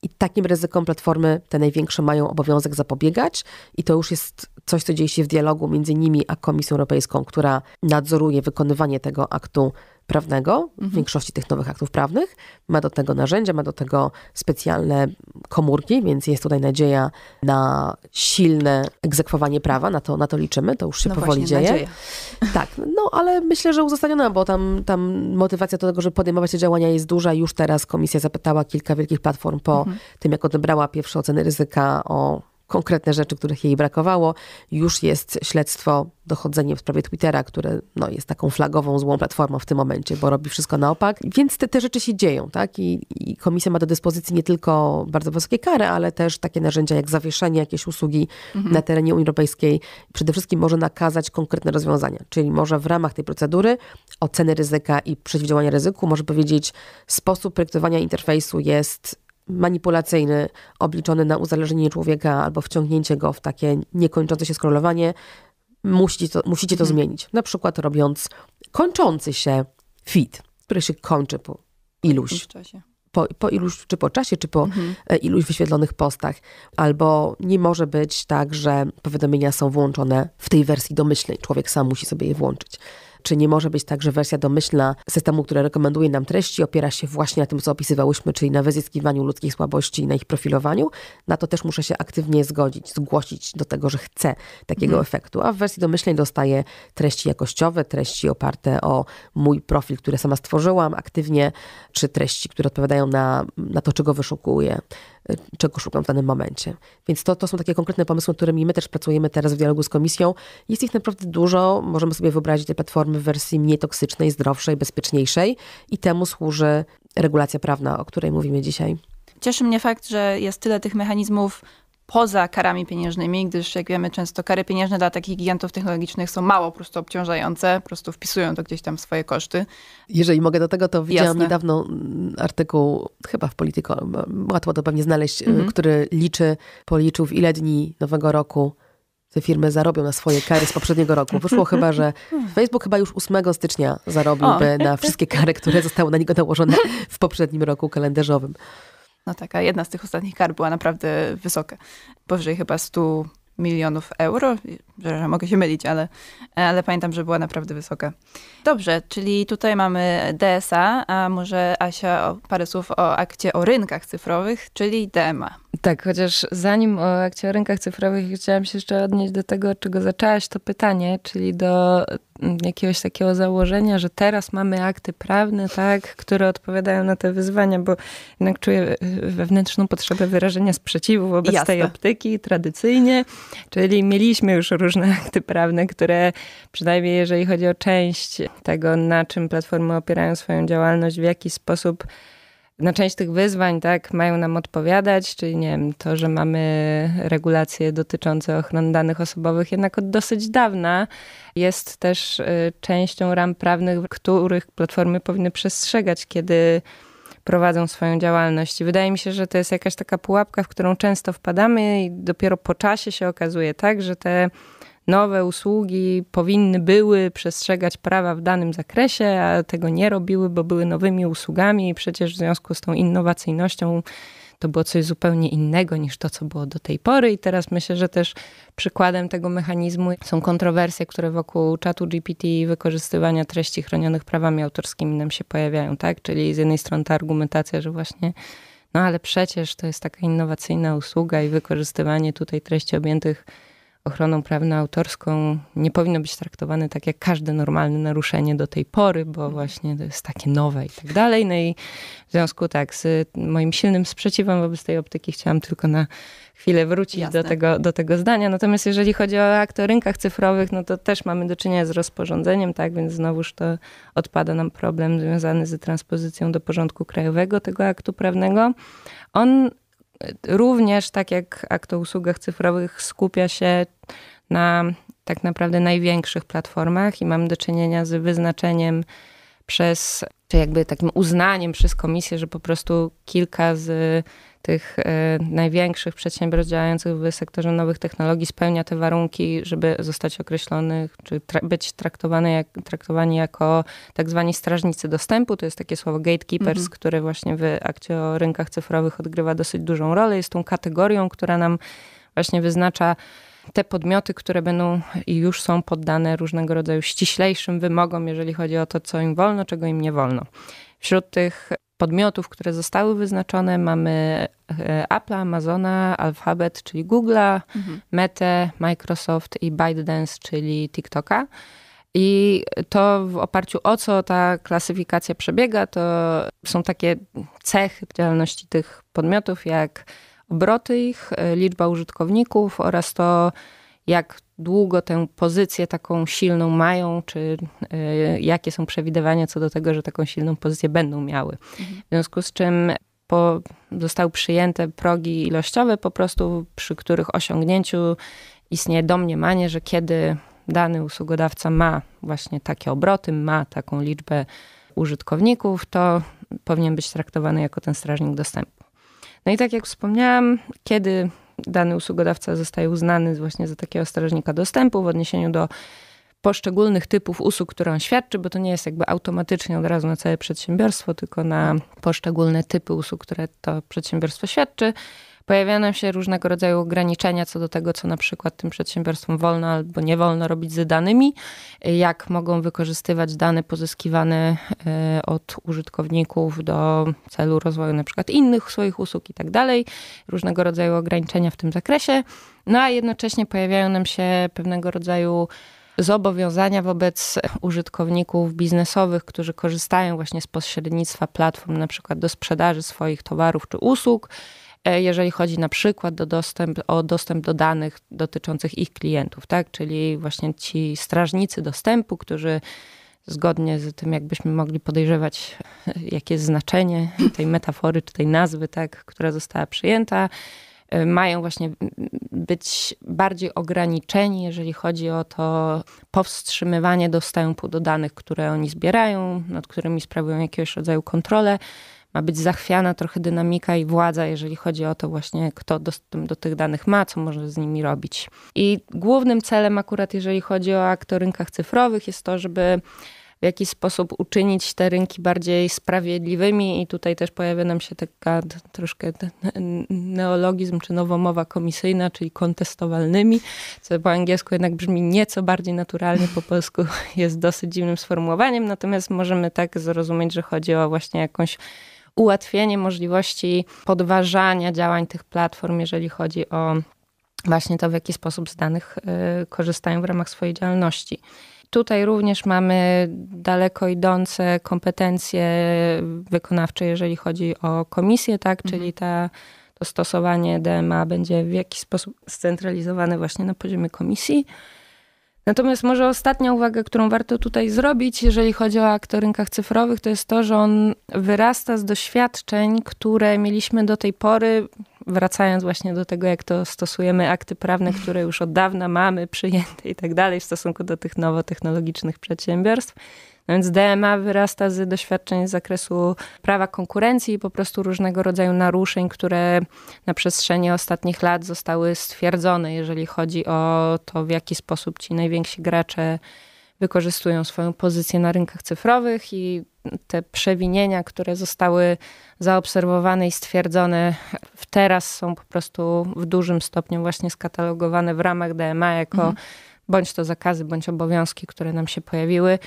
I takim ryzykom platformy te największe mają obowiązek zapobiegać, i to już jest coś, co dzieje się w dialogu między nimi a Komisją Europejską, która nadzoruje wykonywanie tego aktu prawnego, w mhm. większości tych nowych aktów prawnych. Ma do tego narzędzia, ma do tego specjalne komórki, więc jest tutaj nadzieja na silne egzekwowanie prawa, na to, na to liczymy, to już się no powoli właśnie, dzieje. Tak, no ale myślę, że uzasadniona, bo tam, tam motywacja do tego, żeby podejmować te działania jest duża. Już teraz komisja zapytała kilka wielkich platform po mhm. tym, jak odebrała pierwsze oceny ryzyka o konkretne rzeczy, których jej brakowało. Już jest śledztwo, dochodzenie w sprawie Twittera, które no, jest taką flagową, złą platformą w tym momencie, bo robi wszystko na opak. Więc te, te rzeczy się dzieją, tak? I, I, komisja ma do dyspozycji nie tylko bardzo wysokie kary, ale też takie narzędzia jak zawieszenie, jakieś usługi mhm. na terenie Unii Europejskiej. Przede wszystkim może nakazać konkretne rozwiązania, czyli może w ramach tej procedury oceny ryzyka i przeciwdziałania ryzyku może powiedzieć, sposób projektowania interfejsu jest manipulacyjny, obliczony na uzależnienie człowieka albo wciągnięcie go w takie niekończące się skrolowanie, musicie to, musicie to mhm. zmienić. Na przykład robiąc kończący się feed, który się kończy po iluś. Po, po, iluś, czy po czasie, czy po mhm. E, iluś wyświetlonych postach. Albo nie może być tak, że powiadomienia są włączone w tej wersji domyślnej. Człowiek sam musi sobie je włączyć. Czy nie może być tak, że wersja domyślna systemu, który rekomenduje nam treści, opiera się właśnie na tym, co opisywałyśmy, czyli na wyzyskiwaniu ludzkich słabości i na ich profilowaniu? Na to też muszę się aktywnie zgodzić, zgłosić do tego, że chcę takiego mhm. efektu. A w wersji domyślnej dostaję treści jakościowe, treści oparte o mój profil, który sama stworzyłam aktywnie, czy treści, które odpowiadają na, na to, czego wyszukuję. Y, czego szukam w danym momencie. Więc to, to są takie konkretne pomysły, nad którymi my też pracujemy teraz w dialogu z komisją. Jest ich naprawdę dużo. Możemy sobie wyobrazić te platformy w wersji mniej toksycznej, zdrowszej, bezpieczniejszej i temu służy regulacja prawna, o której mówimy dzisiaj. Cieszy mnie fakt, że jest tyle tych mechanizmów poza karami pieniężnymi, gdyż jak wiemy często kary pieniężne dla takich gigantów technologicznych są mało po prostu obciążające, po prostu wpisują to gdzieś tam swoje koszty. Jeżeli mogę do tego, to widziałam Jasne. niedawno mm, artykuł, chyba w Politico, łatwo to pewnie znaleźć, y, mhm. który liczy, policzył w ile dni nowego roku te firmy zarobią na swoje kary z poprzedniego roku. Wyszło chyba, że Facebook chyba już 8 stycznia zarobiłby o. na wszystkie kary, które zostały na niego nałożone w poprzednim roku kalendarzowym. No taka jedna z tych ostatnich kar była naprawdę wysoka. Powyżej chyba 100 milionów euro. Przepraszam, mogę się mylić, ale, ale pamiętam, że była naprawdę wysoka. Dobrze, czyli tutaj mamy DSA, a może Asia o, parę słów o akcie o rynkach cyfrowych, czyli DMA. Tak, chociaż zanim o akcie o rynkach cyfrowych chciałam się jeszcze odnieść do tego, od czego zaczęłaś to pytanie, czyli do mm, jakiegoś takiego założenia, że teraz mamy akty prawne, tak, które odpowiadają na te wyzwania, bo jednak czuję e, wewnętrzną potrzebę wyrażenia sprzeciwu wobec Jasne. tej optyki tradycyjnie, czyli mieliśmy już różne akty prawne, które przynajmniej jeżeli chodzi o część tego, na czym platformy opierają swoją działalność, w jaki sposób na część tych wyzwań tak, mają nam odpowiadać, czyli nie wiem, to, że mamy regulacje dotyczące ochrony danych osobowych jednak od dosyć dawna jest też y, częścią ram prawnych, których platformy powinny przestrzegać, kiedy prowadzą swoją działalność. I wydaje mi się, że to jest jakaś taka pułapka, w którą często wpadamy i dopiero po czasie się okazuje, tak, że te nowe usługi powinny były przestrzegać prawa w danym zakresie, a tego nie robiły, bo były nowymi usługami i przecież w związku z tą innowacyjnością to było coś zupełnie innego niż to, co było do tej pory. I teraz myślę, że też przykładem tego mechanizmu są kontrowersje, które wokół czatu GPT i wykorzystywania treści chronionych prawami autorskimi nam się pojawiają, tak? Czyli z jednej strony ta argumentacja, że właśnie no ale przecież to jest taka innowacyjna usługa i wykorzystywanie tutaj treści objętych ochroną prawną autorską nie powinno być traktowane tak jak każde normalne naruszenie do tej pory, bo mhm. właśnie to jest takie nowe i tak dalej. No i w związku tak, z moim silnym sprzeciwem wobec tej optyki chciałam tylko na chwilę wrócić do tego, do tego zdania. Natomiast jeżeli chodzi o akt o rynkach cyfrowych, no to też mamy do czynienia z rozporządzeniem, tak, więc znowuż to odpada nam problem związany z transpozycją do porządku krajowego tego aktu prawnego. On również, tak jak akt o usługach cyfrowych, skupia się na tak naprawdę największych platformach i mam do czynienia z wyznaczeniem przez, czy jakby takim uznaniem przez komisję, że po prostu kilka z tych e, największych przedsiębiorstw działających w sektorze nowych technologii spełnia te warunki, żeby zostać określonych, czy tra być traktowany jak, traktowani jako tak zwani strażnicy dostępu. To jest takie słowo gatekeepers, mhm. które właśnie w akcie o rynkach cyfrowych odgrywa dosyć dużą rolę. Jest tą kategorią, która nam właśnie wyznacza te podmioty, które będą i już są poddane różnego rodzaju ściślejszym wymogom, jeżeli chodzi o to, co im wolno, czego im nie wolno. Wśród tych podmiotów, które zostały wyznaczone. Mamy e, Apple, Amazona, Alphabet, czyli Google'a, mhm. Metę, Microsoft i ByteDance, czyli TikToka. I to w oparciu o co ta klasyfikacja przebiega, to są takie cechy działalności tych podmiotów, jak obroty ich, e, liczba użytkowników oraz to, jak długo tę pozycję taką silną mają, czy y, jakie są przewidywania co do tego, że taką silną pozycję będą miały. Mhm. W związku z czym po, zostały przyjęte progi ilościowe, po prostu przy których osiągnięciu istnieje domniemanie, że kiedy dany usługodawca ma właśnie takie obroty, ma taką liczbę użytkowników, to powinien być traktowany jako ten strażnik dostępu. No i tak jak wspomniałam, kiedy dany usługodawca zostaje uznany właśnie za takiego strażnika dostępu w odniesieniu do poszczególnych typów usług, które on świadczy, bo to nie jest jakby automatycznie od razu na całe przedsiębiorstwo, tylko na poszczególne typy usług, które to przedsiębiorstwo świadczy pojawiają się różnego rodzaju ograniczenia co do tego, co na przykład tym przedsiębiorstwom wolno albo nie wolno robić z danymi, jak mogą wykorzystywać dane pozyskiwane e, od użytkowników do celu rozwoju na przykład innych swoich usług i tak dalej, różnego rodzaju ograniczenia w tym zakresie. No a jednocześnie pojawiają nam się pewnego rodzaju zobowiązania wobec użytkowników biznesowych, którzy korzystają właśnie z pośrednictwa platform, na przykład do sprzedaży swoich towarów czy usług, E, jeżeli chodzi na przykład do dostęp, o dostęp do danych dotyczących ich klientów, tak? czyli właśnie ci strażnicy dostępu, którzy zgodnie z tym, jakbyśmy mogli podejrzewać, jakie jest znaczenie tej metafory czy tej nazwy, tak, która została przyjęta, e, mają właśnie być bardziej ograniczeni, jeżeli chodzi o to powstrzymywanie dostępu do danych, które oni zbierają, nad którymi sprawują jakiegoś rodzaju kontrolę ma być zachwiana trochę dynamika i władza, jeżeli chodzi o to właśnie, kto dostęp do tych danych ma, co może z nimi robić. I głównym celem akurat, jeżeli chodzi o akt o rynkach cyfrowych, jest to, żeby w jakiś sposób uczynić te rynki bardziej sprawiedliwymi. I tutaj też pojawia nam się taka troszkę neologizm czy nowomowa komisyjna, czyli kontestowalnymi, co po angielsku jednak brzmi nieco bardziej naturalnie, po polsku jest dosyć dziwnym sformułowaniem, natomiast możemy tak zrozumieć, że chodzi o właśnie jakąś ułatwienie możliwości podważania działań tych platform, jeżeli chodzi o właśnie to, w jaki sposób z danych y, korzystają w ramach swojej działalności. Tutaj również mamy daleko idące kompetencje wykonawcze, jeżeli chodzi o komisję, tak, mhm. czyli ta, to stosowanie DMA będzie w jakiś sposób scentralizowane właśnie na poziomie komisji. Natomiast może ostatnia uwaga, którą warto tutaj zrobić, jeżeli chodzi o rynkach cyfrowych, to jest to, że on wyrasta z doświadczeń, które mieliśmy do tej pory, wracając właśnie do tego, jak to stosujemy akty prawne, które już od dawna mamy, przyjęte i tak dalej, w stosunku do tych nowotechnologicznych przedsiębiorstw no więc DMA wyrasta z doświadczeń z zakresu prawa konkurencji i po prostu różnego rodzaju naruszeń, które na przestrzeni ostatnich lat zostały stwierdzone, jeżeli chodzi o to, w jaki sposób ci najwięksi gracze wykorzystują swoją pozycję na rynkach cyfrowych i te przewinienia, które zostały zaobserwowane i stwierdzone, teraz są po prostu w dużym stopniu właśnie skatalogowane w ramach DMA jako mhm. bądź to zakazy, bądź obowiązki, które nam się pojawiły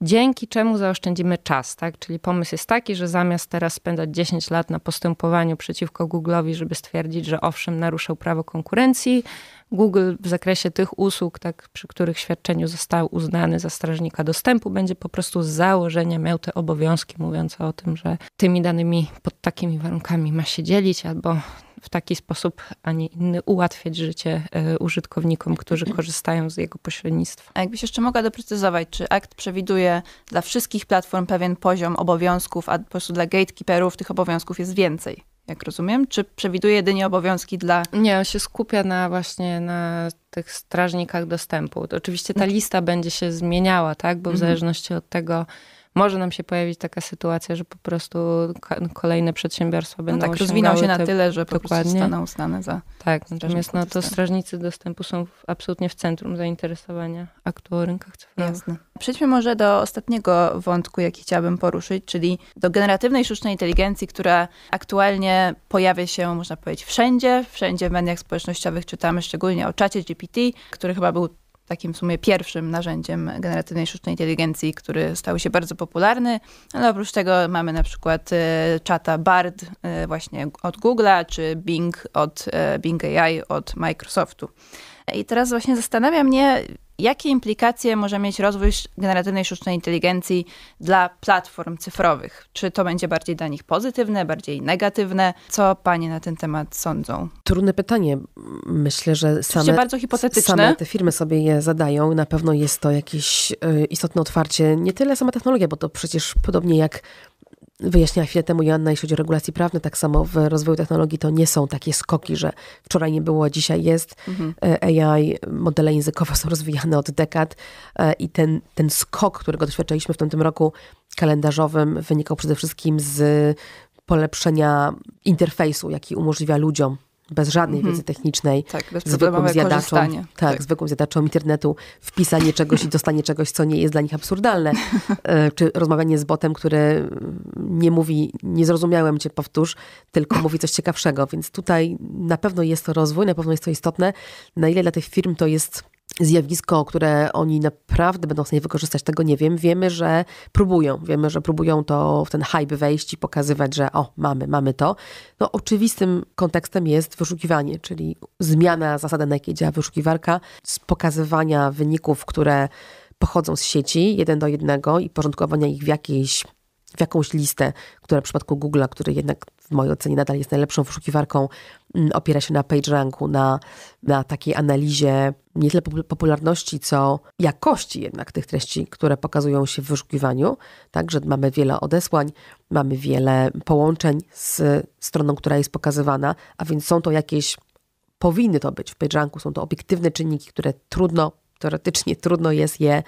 dzięki czemu zaoszczędzimy czas, tak? Czyli pomysł jest taki, że zamiast teraz spędzać 10 lat na postępowaniu przeciwko Google'owi, żeby stwierdzić, że owszem, naruszył prawo konkurencji, Google w zakresie tych usług, tak, przy których świadczeniu został uznany za strażnika dostępu, będzie po prostu z założenia miał te obowiązki mówiące o tym, że tymi danymi pod takimi warunkami ma się dzielić albo w taki sposób, a nie inny ułatwiać życie e, użytkownikom, którzy korzystają z jego pośrednictwa. A jakbyś jeszcze mogła doprecyzować, czy akt przewiduje dla wszystkich platform pewien poziom obowiązków, a po prostu dla gatekeeperów tych obowiązków jest więcej? jak rozumiem, czy przewiduje jedynie obowiązki dla. Nie, on się skupia na właśnie na tych strażnikach dostępu. To oczywiście ta znaczy- lista będzie się zmieniała, tak? Bo w mhm. zależności od tego, może nam się pojawić taka sytuacja, że po prostu kolejne przedsiębiorstwa no będą no tak, rozwinął się na te, tyle, że po dokładnie. prostu zostaną uznane za Tak, natomiast no to strażnicy dostępu są absolutnie w centrum zainteresowania aktu o rynkach cyfrowych. Jasne. Przejdźmy może do ostatniego wątku, jaki chciałabym poruszyć, czyli do generatywnej sztucznej inteligencji, która aktualnie pojawia się, można powiedzieć, wszędzie. Wszędzie w mediach społecznościowych czytamy szczególnie o czacie GPT, który chyba był takim w sumie pierwszym narzędziem generatywnej sztucznej inteligencji, który stał się bardzo popularny, ale oprócz tego mamy na przykład e, czata Bard e, właśnie od Google'a, czy Bing od e, Bing AI od Microsoftu. I teraz właśnie zastanawia mnie, Jakie implikacje może mieć rozwój generatywnej sztucznej inteligencji dla platform cyfrowych? Czy to będzie bardziej dla nich pozytywne, bardziej negatywne? Co panie na ten temat sądzą? Trudne pytanie. Myślę, że same, same te firmy sobie je zadają. Na pewno jest to jakieś e, istotne otwarcie, nie tyle sama technologia, bo to przecież podobnie jak Wyjaśniała chwilę temu Joanna, jeśli chodzi o regulacje prawne, tak samo w rozwoju technologii to nie są takie skoki, że wczoraj nie było, a dzisiaj jest. Mhm. E, AI, modele językowe są rozwijane od dekad e, i ten, ten skok, którego doświadczyliśmy w tym, tym roku kalendarzowym, wynikał przede wszystkim z polepszenia interfejsu, jaki umożliwia ludziom bez żadnej mm -hmm. wiedzy technicznej, tak, bez zwykłym zjadaczom, tak, tak, zwykłym zjadaczom internetu, wpisanie czegoś i dostanie czegoś, co nie jest dla nich absurdalne, e, czy rozmawianie z botem, który nie mówi, nie zrozumiałem cię, powtórz, tylko mówi coś ciekawszego, więc tutaj na pewno jest to rozwój, na pewno jest to istotne, na ile dla tych firm to jest zjawisko, które oni naprawdę będą w stanie wykorzystać, tego nie wiem. Wiemy, że próbują, wiemy, że próbują to w ten hype wejść i pokazywać, że o, mamy, mamy to. No oczywistym kontekstem jest wyszukiwanie, czyli zmiana zasady, na jakiej działa wyszukiwarka, z pokazywania wyników, które pochodzą z sieci jeden do jednego i porządkowania ich w jakiejś w jakąś listę, która w przypadku Google'a, który jednak w mojej ocenie nadal jest najlepszą wyszukiwarką, Mm, opiera się na PageRanku, na, na takiej analizie nie tyle popularności, co jakości jednak tych treści, które pokazują się w wyszukiwaniu. Także mamy wiele odesłań, mamy wiele połączeń z stroną, która jest pokazywana, a więc są to jakieś, powinny to być w PageRanku, są to obiektywne czynniki, które trudno, teoretycznie trudno jest je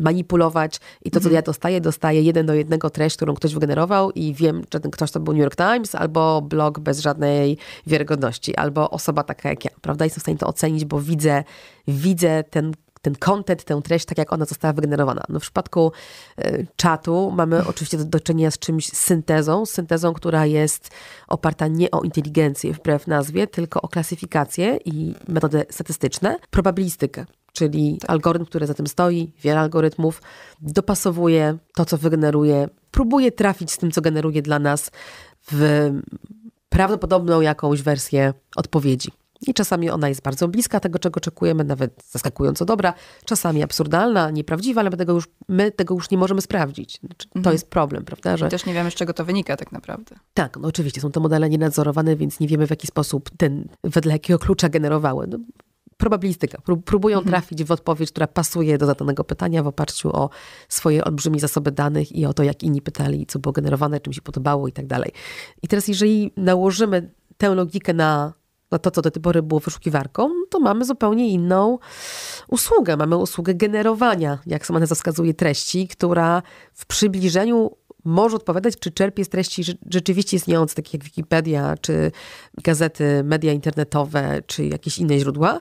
manipulować i to, co mhm. ja dostaję, dostaję jeden do jednego treść, którą ktoś wygenerował i wiem, czy ten ktoś to był New York Times albo blog bez żadnej wiarygodności, albo osoba taka jak ja, prawda? Jestem w stanie to ocenić, bo widzę, widzę ten ten content, tę treść, tak jak ona została wygenerowana. No w przypadku y, czatu mamy oczywiście do, do, czynienia z czymś syntezą, syntezą, która jest oparta nie o inteligencję wbrew nazwie, tylko o klasyfikację i metody statystyczne, probabilistykę czyli algorytm, który za tym stoi, wiele algorytmów, dopasowuje to, co wygeneruje, próbuje trafić z tym, co generuje dla nas w prawdopodobną jakąś wersję odpowiedzi. I czasami ona jest bardzo bliska tego, czego oczekujemy, nawet zaskakująco dobra, czasami absurdalna, nieprawdziwa, ale my tego już, my tego już nie możemy sprawdzić. Znaczy, mhm. To jest problem, prawda? Że... I też nie wiemy, z czego to wynika tak naprawdę. Tak, no oczywiście, są to modele nienadzorowane, więc nie wiemy, w jaki sposób ten, wedle jakiego klucza generowały. No, probabilistyka. Próbują mhm. trafić w odpowiedź, która pasuje do zadanego pytania w oparciu o swoje olbrzymie zasoby danych i o to, jak inni pytali, co było generowane, czym się podobało i tak dalej. I teraz, jeżeli nałożymy tę logikę na, na to, co do tej pory było wyszukiwarką, no to mamy zupełnie inną usługę. Mamy usługę generowania, jak sama nazwa wskazuje, treści, która w przybliżeniu może odpowiadać, czy czerpie z treści rzeczywiście istniejące, takie jak Wikipedia, czy gazety, media internetowe, czy jakieś inne źródła.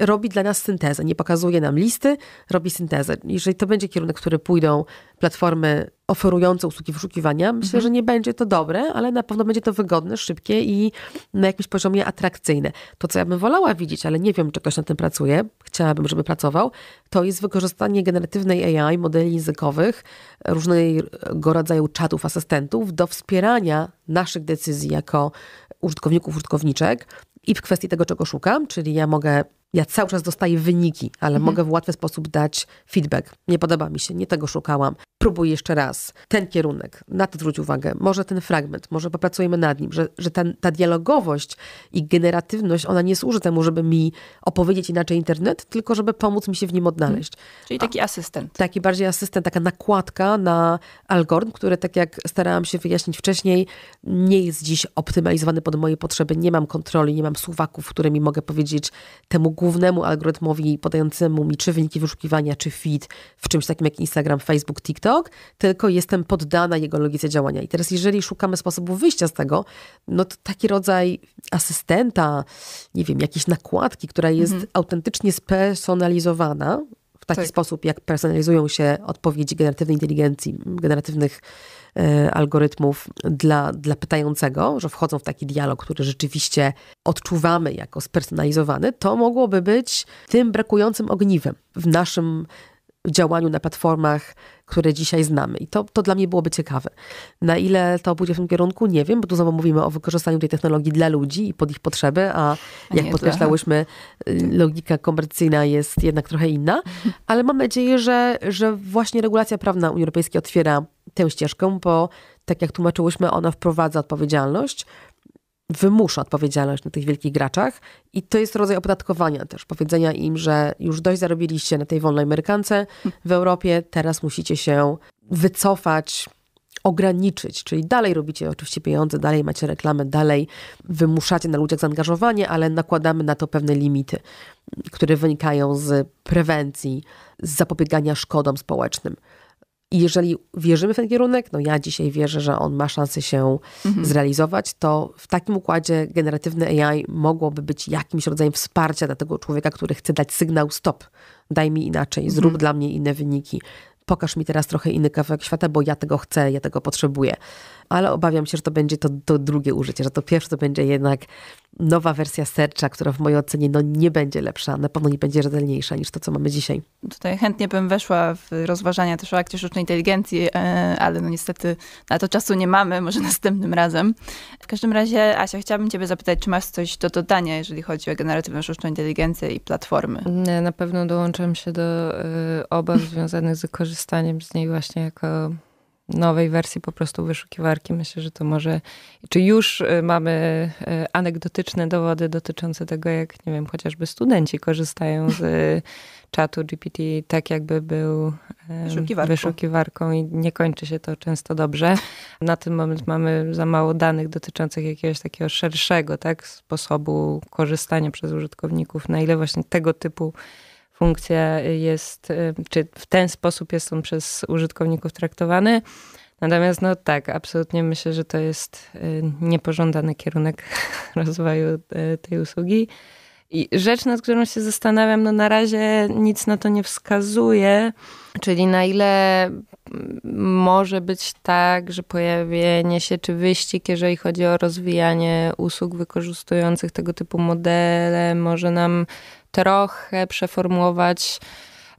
Robi dla nas syntezę, nie pokazuje nam listy, robi syntezę. Jeżeli to będzie kierunek, który pójdą platformy oferujące usługi wyszukiwania. Myślę, mhm. że nie będzie to dobre, ale na pewno będzie to wygodne, szybkie i na jakimś poziomie atrakcyjne. To, co ja bym wolała widzieć, ale nie wiem, czy ktoś na tym pracuje, chciałabym, żeby pracował, to jest wykorzystanie generatywnej AI, modeli językowych, różnego rodzaju czatów, asystentów do wspierania naszych decyzji jako użytkowników, użytkowniczek i w kwestii tego, czego szukam, czyli ja mogę ja cały czas dostaję wyniki, ale mhm. mogę w łatwy sposób dać feedback. Nie podoba mi się, nie tego szukałam. Próbuj jeszcze raz. Ten kierunek, na to zwróć uwagę. Może ten fragment, może popracujemy nad nim, że, że ten, ta dialogowość i generatywność, ona nie służy temu, żeby mi opowiedzieć inaczej internet, tylko żeby pomóc mi się w nim odnaleźć. Mhm. Czyli taki A, asystent. Taki bardziej asystent, taka nakładka na algorytm, który tak jak starałam się wyjaśnić wcześniej, nie jest dziś optymalizowany pod moje potrzeby. Nie mam kontroli, nie mam słowaków, którymi mogę powiedzieć temu głównemu algorytmowi podającemu mi czy wyniki wyszukiwania, czy feed w czymś takim jak Instagram, Facebook, TikTok, tylko jestem poddana jego logice działania. I teraz, jeżeli szukamy sposobu wyjścia z tego, no to taki rodzaj asystenta, nie wiem, jakiejś nakładki, która jest mhm. autentycznie spersonalizowana, w taki tak. sposób, jak personalizują się odpowiedzi generatywnej inteligencji, generatywnych E, algorytmów dla, dla pytającego, że wchodzą w taki dialog, który rzeczywiście odczuwamy jako spersonalizowany, to mogłoby być tym brakującym ogniwem w naszym działaniu na platformach, które dzisiaj znamy. I to, to dla mnie byłoby ciekawe. Na ile to pójdzie w tym kierunku, nie wiem, bo tu znowu mówimy o wykorzystaniu tej technologii dla ludzi i pod ich potrzeby, a, jak nie, podkreślałyśmy, y, logika komercyjna jest jednak trochę inna, ale mam nadzieję, że, że właśnie regulacja prawna Unii Europejskiej otwiera tę ścieżkę, bo tak jak tłumaczyłyśmy, ona wprowadza odpowiedzialność, wymusza odpowiedzialność na tych wielkich graczach i to jest rodzaj opodatkowania też, powiedzenia im, że już dość zarobiliście na tej wolnej amerykance w Europie, teraz musicie się wycofać, ograniczyć, czyli dalej robicie oczywiście pieniądze, dalej macie reklamę, dalej wymuszacie na ludziach zaangażowanie, ale nakładamy na to pewne limity, które wynikają z prewencji, z zapobiegania szkodom społecznym. I jeżeli wierzymy w ten kierunek, no ja dzisiaj wierzę, że on ma szansę się mhm. zrealizować, to w takim układzie generatywne AI mogłoby być jakimś rodzajem wsparcia dla tego człowieka, który chce dać sygnał stop, daj mi inaczej, mhm. zrób mhm. dla mnie inne wyniki, pokaż mi teraz trochę inny kawałek świata, bo ja tego chcę, ja tego potrzebuję. Ale obawiam się, że to będzie to, to drugie użycie, że to pierwsze to będzie jednak nowa wersja Sercza, która w mojej ocenie no, nie będzie lepsza, na pewno nie będzie rzetelniejsza niż to, co mamy dzisiaj. Tutaj chętnie bym weszła w rozważania też o akcie sztucznej inteligencji, e, ale no niestety na to czasu nie mamy, może następnym razem. W każdym razie, Asia, chciałabym ciebie zapytać, czy masz coś do dodania, jeżeli chodzi o generatywną sztuczną inteligencję i platformy? Nie, na pewno dołączam się do y, obaw związanych z wykorzystaniem z niej właśnie jako nowej wersji po prostu wyszukiwarki. Myślę, że to może, czy już y, mamy y, anegdotyczne dowody dotyczące tego, jak, nie wiem, chociażby studenci korzystają z y, czatu GPT, tak jakby był wyszukiwarką. wyszukiwarką i nie kończy się to często dobrze. Na ten moment mamy za mało danych dotyczących jakiegoś takiego szerszego tak, sposobu korzystania przez użytkowników, na ile właśnie tego typu funkcja jest, y, czy w ten sposób jest on przez użytkowników traktowany. Natomiast no tak, absolutnie myślę, że to jest y, niepożądany kierunek rozwoju y, tej usługi. I rzecz, nad którą się zastanawiam, no na razie nic na to nie wskazuje, czyli na ile mm, może być tak, że pojawienie się czy wyścig, jeżeli chodzi o rozwijanie usług wykorzystujących tego typu modele, może nam trochę przeformułować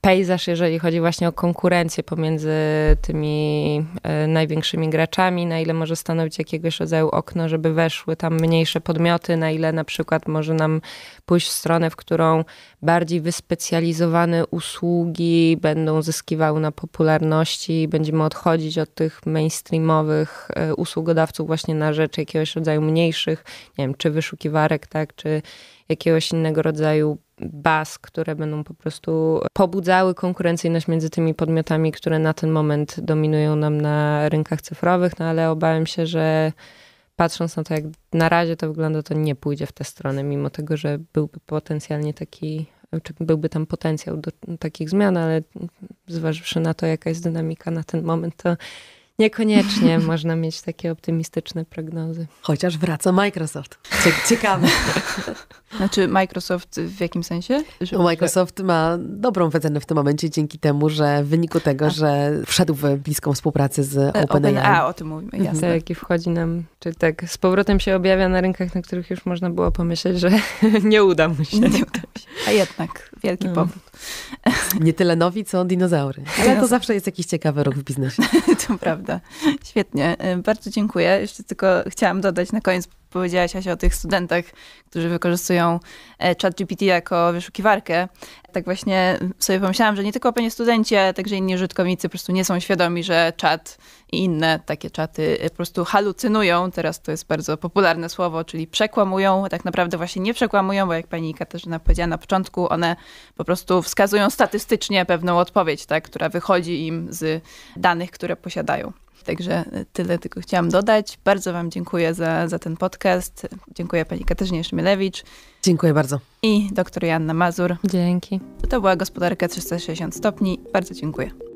pejzaż, jeżeli chodzi właśnie o konkurencję pomiędzy tymi e, największymi graczami, na ile może stanowić jakiegoś rodzaju okno, żeby weszły tam mniejsze podmioty, na ile na przykład może nam pójść w stronę, w którą bardziej wyspecjalizowane usługi będą zyskiwały na popularności będziemy odchodzić od tych mainstreamowych e, usługodawców właśnie na rzecz jakiegoś rodzaju mniejszych, nie wiem, czy wyszukiwarek, tak, czy jakiegoś innego rodzaju baz, które będą po prostu pobudzały konkurencyjność między tymi podmiotami, które na ten moment dominują nam na rynkach cyfrowych, no ale obawiam się, że patrząc na to, jak na razie to wygląda, to nie pójdzie w tę stronę, mimo tego, że byłby potencjalnie taki, czy byłby tam potencjał do takich zmian, ale zważywszy na to, jaka jest dynamika na ten moment, to Niekoniecznie można mieć takie optymistyczne prognozy. Chociaż wraca Microsoft. Ciekawe. znaczy Microsoft w jakim sensie? No Microsoft ma dobrą wycenę w tym momencie dzięki temu, że w wyniku tego, a. że wszedł w bliską współpracę z e, OpenAI. A, o tym mówimy, jasne. Mhm. Tak, i wchodzi nam, czy tak z powrotem się objawia na rynkach, na których już można było pomyśleć, że nie uda mu się. Nie uda a jednak, wielki no. Nie tyle nowi, co dinozaury. Tak. Ale to zawsze jest jakiś ciekawy rok w biznesie. to prawda. Świetnie. Y, bardzo dziękuję. Jeszcze tylko chciałam dodać na koniec, powiedziałaś Asia o tych studentach, którzy wykorzystują e, ChatGPT jako wyszukiwarkę. Tak właśnie sobie pomyślałam, że nie tylko pewnie studenci, ale także inni użytkownicy po prostu nie są świadomi, że Chat i inne takie czaty y, po prostu halucynują, teraz to jest bardzo popularne słowo, czyli przekłamują, tak naprawdę właśnie nie przekłamują, bo jak pani Katarzyna powiedziała na początku, one po prostu wskazują statystycznie pewną odpowiedź, tak, która wychodzi im z danych, które posiadają. Także y, tyle tylko chciałam dodać. Bardzo Wam dziękuję za, za ten podcast. Dziękuję Pani Katarzynie Szymielewicz. Dziękuję bardzo. I doktor Janna Mazur. Dzięki. To była Gospodarka 360 stopni. Bardzo dziękuję.